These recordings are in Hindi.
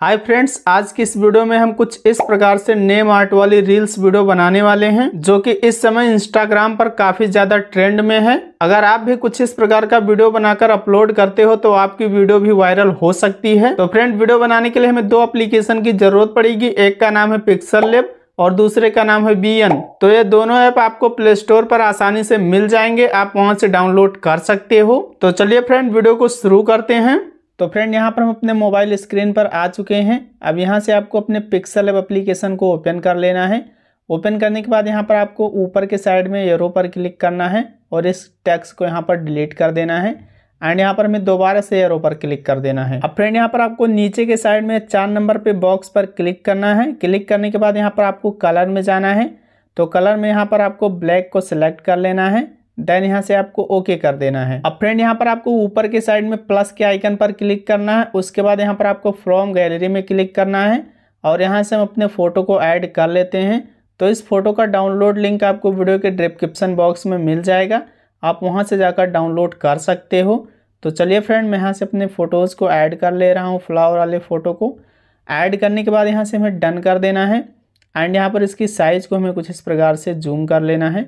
हाय फ्रेंड्स आज की इस वीडियो में हम कुछ इस प्रकार से नेम आर्ट वाली रील्स वीडियो बनाने वाले हैं जो कि इस समय इंस्टाग्राम पर काफ़ी ज़्यादा ट्रेंड में है अगर आप भी कुछ इस प्रकार का वीडियो बनाकर अपलोड करते हो तो आपकी वीडियो भी वायरल हो सकती है तो फ्रेंड वीडियो बनाने के लिए हमें दो अप्लीकेशन की जरूरत पड़ेगी एक का नाम है पिक्सल लेब और दूसरे का नाम है बी एन तो ये दोनों ऐप आपको प्ले स्टोर पर आसानी से मिल जाएंगे आप वहाँ से डाउनलोड कर सकते हो तो चलिए फ्रेंड वीडियो को शुरू करते हैं तो फ्रेंड यहाँ पर हम अपने मोबाइल स्क्रीन पर आ चुके हैं अब यहाँ से आपको अपने पिक्सल एप एप्लीकेशन को ओपन कर लेना है ओपन करने के बाद यहाँ पर आपको ऊपर के साइड में एरो पर क्लिक करना है और इस टैक्स को यहाँ पर डिलीट कर देना है एंड यहाँ पर हमें दोबारा से एरो पर क्लिक कर देना है अब फ्रेंड यहाँ पर आपको नीचे के साइड में चार नंबर पे बॉक्स पर क्लिक करना है क्लिक करने के बाद यहाँ पर आपको कलर में जाना है तो कलर में यहाँ पर आपको ब्लैक को सिलेक्ट कर लेना है देन यहाँ से आपको ओके कर देना है अब फ्रेंड यहाँ पर आपको ऊपर के साइड में प्लस के आइकन पर क्लिक करना है उसके बाद यहाँ पर आपको फ्रॉम गैलरी में क्लिक करना है और यहाँ से हम अपने फ़ोटो को ऐड कर लेते हैं तो इस फोटो का डाउनलोड लिंक आपको वीडियो के डिस्क्रिप्शन बॉक्स में मिल जाएगा आप वहाँ से जाकर डाउनलोड कर सकते हो तो चलिए फ्रेंड मैं यहाँ से अपने फ़ोटोज़ को ऐड कर ले रहा हूँ फ्लावर वाले फ़ोटो को ऐड करने के बाद यहाँ से हमें डन कर देना है एंड यहाँ पर इसकी साइज़ को हमें कुछ इस प्रकार से जूम कर लेना है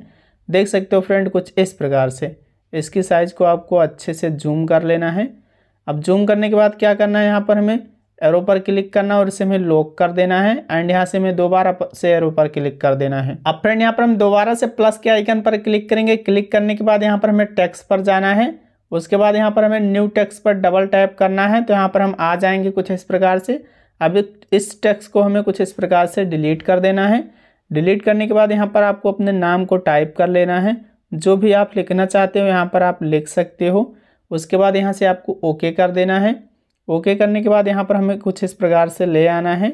देख सकते हो फ्रेंड कुछ इस प्रकार से इसकी साइज़ को आपको अच्छे से जूम कर लेना है अब जूम करने के बाद क्या करना है यहाँ पर हमें एरो पर क्लिक करना और इसे हमें लॉक कर देना है एंड यहाँ से हमें दोबारा से एरो पर क्लिक कर देना है अब फ्रेंड यहाँ पर हम दोबारा से प्लस के आइकन पर क्लिक करेंगे क्लिक करने के बाद यहाँ पर हमें टैक्स पर जाना है उसके बाद यहाँ पर हमें न्यू टैक्स पर डबल टैप करना है तो यहाँ पर हम आ जाएंगे कुछ इस प्रकार से अब इस टैक्स को हमें कुछ इस प्रकार से डिलीट कर देना है डिलीट करने के बाद यहाँ पर आपको अपने नाम को टाइप कर लेना है जो भी आप लिखना चाहते हो यहाँ पर आप लिख सकते हो उसके बाद यहाँ से आपको ओके कर देना है ओके करने के बाद यहाँ पर हमें कुछ इस प्रकार से ले आना है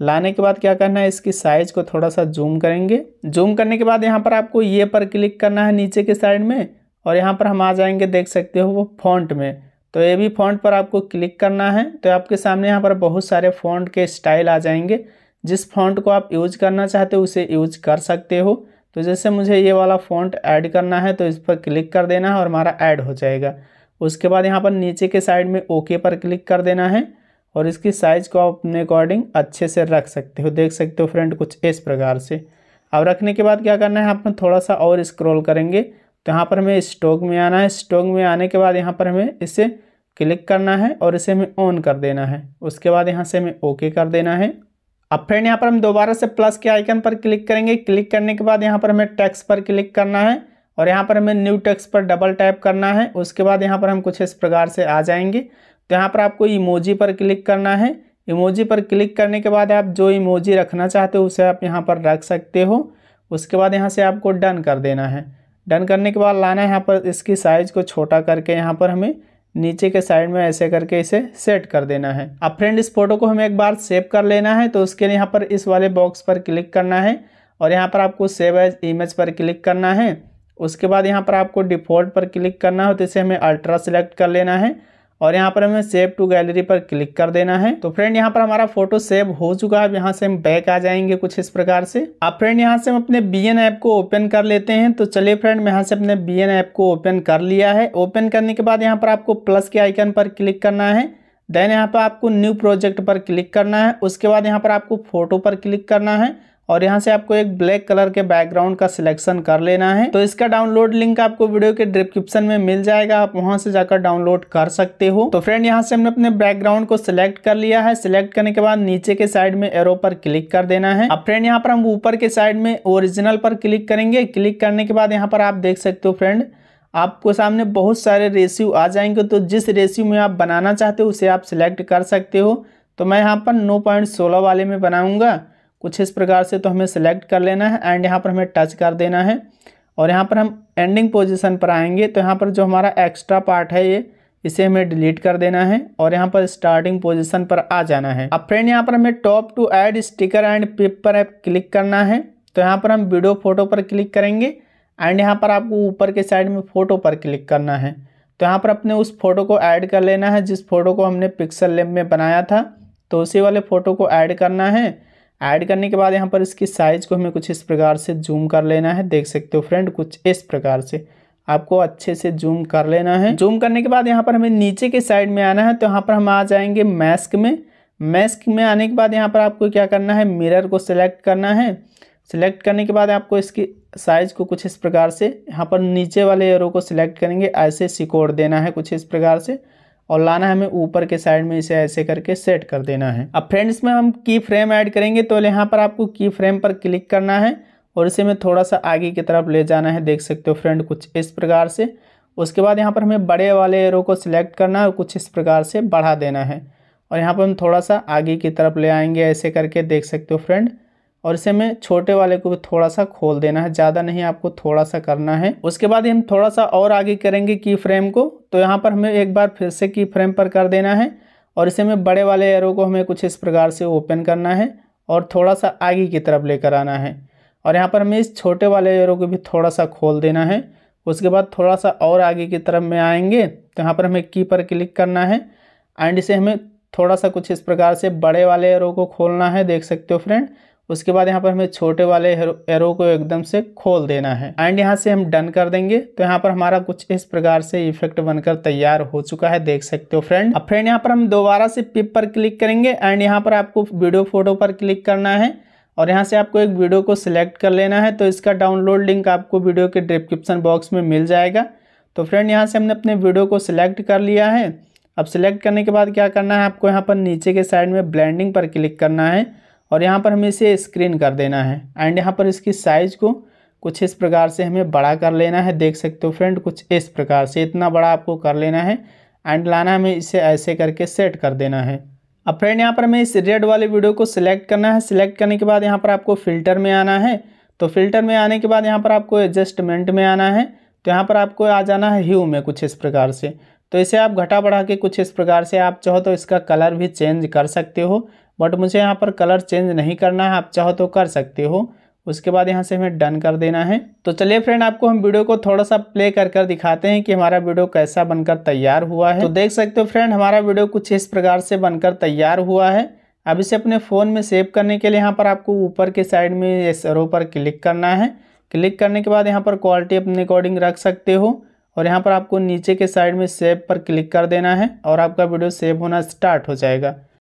लाने के बाद क्या करना है इसकी साइज़ को थोड़ा सा जूम करेंगे जूम करने के बाद यहाँ पर आपको ये पर क्लिक करना है नीचे के साइड में और यहाँ पर हम आ जाएंगे देख सकते हो वो फॉन्ट में तो ये भी फॉन्ट पर आपको क्लिक करना है तो आपके सामने यहाँ पर बहुत सारे फॉन्ट के स्टाइल आ जाएंगे जिस फॉन्ट को आप यूज करना चाहते हो उसे यूज कर सकते हो तो जैसे मुझे ये वाला फॉन्ट ऐड करना है तो इस पर क्लिक कर देना है और हमारा ऐड हो जाएगा उसके बाद यहाँ पर नीचे के साइड में ओके पर क्लिक कर देना है और इसकी साइज़ को आप अपने अकॉर्डिंग अच्छे से रख सकते हो देख सकते हो फ्रेंड कुछ इस प्रकार से अब रखने के बाद क्या करना है आप थोड़ा सा और स्क्रॉल करेंगे तो यहाँ पर हमें स्टॉक में आना है स्टॉक में आने के बाद यहाँ पर हमें इसे क्लिक करना है और इसे हमें ऑन कर देना है उसके बाद यहाँ से हमें ओके कर देना है अब फ्रेंड यहाँ पर हम दोबारा से प्लस के आइकन पर क्लिक करेंगे क्लिक करने के बाद यहाँ पर हमें टैक्स पर क्लिक करना है और यहाँ पर हमें न्यू टैक्स पर डबल टैप करना है उसके बाद यहाँ पर हम कुछ इस प्रकार से आ जाएंगे तो यहाँ पर आपको इमोजी पर क्लिक करना है इमोजी पर क्लिक करने के बाद आप जो इमोजी रखना चाहते हो उसे आप यहाँ पर रख सकते हो उसके बाद यहाँ से आपको डन कर देना है डन करने के बाद लाना है यहाँ पर इसकी साइज़ को छोटा करके यहाँ पर हमें नीचे के साइड में ऐसे करके इसे सेट कर देना है अब फ्रेंड इस फोटो को हमें एक बार सेव कर लेना है तो उसके लिए यहाँ पर इस वाले बॉक्स पर क्लिक करना है और यहाँ पर आपको सेव एज इमेज पर क्लिक करना है उसके बाद यहाँ पर आपको डिफ़ॉल्ट पर क्लिक करना हो तो इसे हमें अल्ट्रा सेलेक्ट कर लेना है और यहाँ पर हमें सेव टू गैलरी पर क्लिक कर देना है तो फ्रेंड यहाँ पर हमारा फोटो सेव हो चुका है यहाँ से हम बैक आ जाएंगे कुछ इस प्रकार से अब फ्रेंड यहाँ से हम अपने बी एन ऐप को ओपन कर लेते हैं तो चलिए फ्रेंड यहाँ से अपने बी एन ऐप को ओपन कर लिया है ओपन करने के बाद यहाँ पर आपको प्लस के आइकन पर क्लिक करना है देन यहाँ पर आपको न्यू प्रोजेक्ट पर क्लिक करना है उसके बाद यहाँ पर आपको फोटो पर क्लिक करना है और यहाँ से आपको एक ब्लैक कलर के बैकग्राउंड का सिलेक्शन कर लेना है तो इसका डाउनलोड लिंक आपको वीडियो के डिस्क्रिप्शन में मिल जाएगा आप वहां से जाकर डाउनलोड कर सकते हो तो फ्रेंड यहाँ से हमने अपने बैकग्राउंड को सिलेक्ट कर लिया है सिलेक्ट करने के बाद नीचे के साइड में एरो पर क्लिक कर देना है अब फ्रेंड यहाँ पर हम ऊपर के साइड में ओरिजिनल पर क्लिक करेंगे क्लिक करने के बाद यहाँ पर आप देख सकते हो फ्रेंड आपको सामने बहुत सारे रेशियो आ जाएंगे तो जिस रेशियो में आप बनाना चाहते हो उसे आप सिलेक्ट कर सकते हो तो मैं यहाँ पर नौ पॉइंट सोलह वाले में बनाऊंगा कुछ इस प्रकार से तो हमें सेलेक्ट कर लेना है एंड यहाँ पर हमें टच कर देना है और यहाँ पर हम एंडिंग पोजिशन पर आएंगे तो यहाँ पर जो हमारा एक्स्ट्रा पार्ट है ये इसे हमें डिलीट कर देना है और यहाँ पर स्टार्टिंग पोजीशन पर आ जाना है अब फ्रेंड यहाँ पर हमें top to add sticker and PIP पर ऐप क्लिक करना है तो यहाँ पर हम वीडियो फोटो पर क्लिक करेंगे एंड यहाँ पर आपको ऊपर के साइड में फ़ोटो पर क्लिक करना है तो यहाँ पर अपने उस फोटो को ऐड कर लेना है जिस फोटो को हमने पिक्सल लेम में बनाया था तो उसी वाले फ़ोटो को ऐड करना है ऐड करने के बाद यहाँ पर इसकी साइज़ को हमें कुछ इस प्रकार से जूम कर लेना है देख सकते हो फ्रेंड कुछ इस प्रकार से आपको अच्छे से जूम कर लेना है जूम करने के बाद यहाँ पर हमें नीचे के साइड में आना है तो यहाँ पर हम आ जाएंगे मैस्क में मैस्क में आने के बाद यहाँ पर आपको क्या करना है मिरर को सिलेक्ट करना है सिलेक्ट करने के बाद आपको इसकी साइज़ को कुछ इस प्रकार से यहाँ पर नीचे वाले एरो को सिलेक्ट करेंगे ऐसे सिकोड़ देना है कुछ इस प्रकार से और लाना हमें ऊपर के साइड में इसे ऐसे करके सेट कर देना है अब फ्रेंड्स में हम की फ्रेम ऐड करेंगे तो यहाँ पर आपको की फ्रेम पर क्लिक करना है और इसे हमें थोड़ा सा आगे की तरफ ले जाना है देख सकते हो फ्रेंड कुछ इस प्रकार से उसके बाद यहाँ पर हमें बड़े वाले एरो को सिलेक्ट करना है और कुछ इस प्रकार से बढ़ा देना है और यहाँ पर हम थोड़ा सा आगे की तरफ ले आएंगे ऐसे करके देख सकते हो फ्रेंड और इसे हमें छोटे वाले को भी थोड़ा सा खोल देना है ज़्यादा नहीं आपको थोड़ा सा करना है उसके बाद हम थोड़ा सा और आगे करेंगे की फ्रेम को तो यहाँ पर हमें एक बार फिर से की फ्रेम पर कर देना है और इसे हमें बड़े वाले एरो को हमें कुछ इस प्रकार से ओपन करना है और थोड़ा सा आगे की तरफ लेकर आना है और यहाँ पर हमें इस छोटे वाले एरो को भी थोड़ा सा खोल देना है उसके बाद थोड़ा सा और आगे की तरफ में आएंगे तो यहाँ पर हमें की पर क्लिक करना है एंड इसे हमें थोड़ा सा कुछ इस प्रकार से बड़े वाले एरो को खोलना है देख सकते हो फ्रेंड उसके बाद यहाँ पर हमें छोटे वाले एरो को एकदम से खोल देना है एंड यहाँ से हम डन कर देंगे तो यहाँ पर हमारा कुछ इस प्रकार से इफेक्ट बनकर तैयार हो चुका है देख सकते हो फ्रेंड अब फ्रेंड यहाँ पर हम दोबारा से पिप पर क्लिक करेंगे एंड यहाँ पर आपको वीडियो फोटो पर क्लिक करना है और यहाँ से आपको एक वीडियो को सिलेक्ट कर लेना है तो इसका डाउनलोड लिंक आपको वीडियो के डिस्क्रिप्शन बॉक्स में मिल जाएगा तो फ्रेंड यहाँ से हमने अपने वीडियो को सिलेक्ट कर लिया है अब सिलेक्ट करने के बाद क्या करना है आपको यहाँ पर नीचे के साइड में ब्लेंडिंग पर क्लिक करना है और यहाँ पर हमें इसे स्क्रीन कर देना है एंड यहाँ पर इसकी साइज़ को कुछ इस प्रकार से हमें बड़ा कर लेना है देख सकते हो फ्रेंड कुछ इस प्रकार से इतना बड़ा आपको कर लेना है एंड लाना हमें इसे ऐसे करके सेट कर देना है अब फ्रेंड यहाँ पर हमें इस रेड वाले वीडियो को सिलेक्ट करना है सिलेक्ट करने के बाद यहाँ पर आपको फिल्टर में आना है तो फिल्टर में आने के बाद यहाँ पर आपको एडजस्टमेंट में आना है तो यहाँ पर आपको आ जाना है ह्यू में कुछ इस प्रकार से तो इसे आप घटा बढ़ा के कुछ इस प्रकार से आप चाहो तो इसका कलर भी चेंज कर सकते हो बट मुझे यहाँ पर कलर चेंज नहीं करना है आप चाहो तो कर सकते हो उसके बाद यहाँ से हमें डन कर देना है तो चलिए फ्रेंड आपको हम वीडियो को थोड़ा सा प्ले कर कर दिखाते हैं कि हमारा वीडियो कैसा बनकर तैयार हुआ है तो देख सकते हो फ्रेंड हमारा वीडियो कुछ इस प्रकार से बनकर तैयार हुआ है अब इसे अपने फ़ोन में सेव करने के लिए यहाँ पर आपको ऊपर के साइड में इस एरो पर क्लिक करना है क्लिक करने के बाद यहाँ पर क्वालिटी अपने अकॉर्डिंग रख सकते हो और यहाँ पर आपको नीचे के साइड में सेव पर क्लिक कर देना है और आपका वीडियो सेव होना स्टार्ट हो जाएगा